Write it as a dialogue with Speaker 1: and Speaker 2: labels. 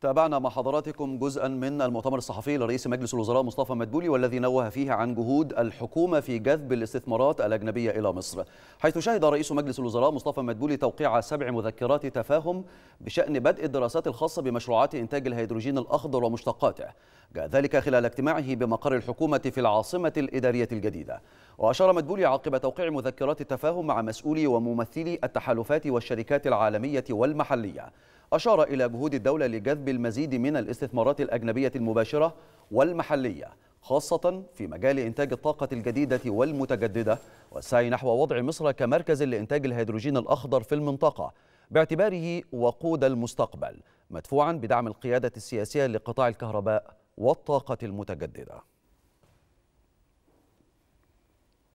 Speaker 1: تابعنا مع حضراتكم جزءا من المؤتمر الصحفي لرئيس مجلس الوزراء مصطفى مدبولي والذي نوه فيه عن جهود الحكومة في جذب الاستثمارات الأجنبية إلى مصر حيث شهد رئيس مجلس الوزراء مصطفى مدبولي توقيع سبع مذكرات تفاهم بشأن بدء الدراسات الخاصة بمشروعات إنتاج الهيدروجين الأخضر ومشتقاته جاء ذلك خلال اجتماعه بمقر الحكومة في العاصمة الإدارية الجديدة وأشار مدبولي عقب توقيع مذكرات التفاهم مع مسؤولي وممثلي التحالفات والشركات العالمية والمحلية أشار إلى جهود الدولة لجذب المزيد من الاستثمارات الأجنبية المباشرة والمحلية خاصة في مجال إنتاج الطاقة الجديدة والمتجددة والسعي نحو وضع مصر كمركز لإنتاج الهيدروجين الأخضر في المنطقة باعتباره وقود المستقبل مدفوعا بدعم القيادة السياسية لقطاع الكهرباء والطاقة المتجددة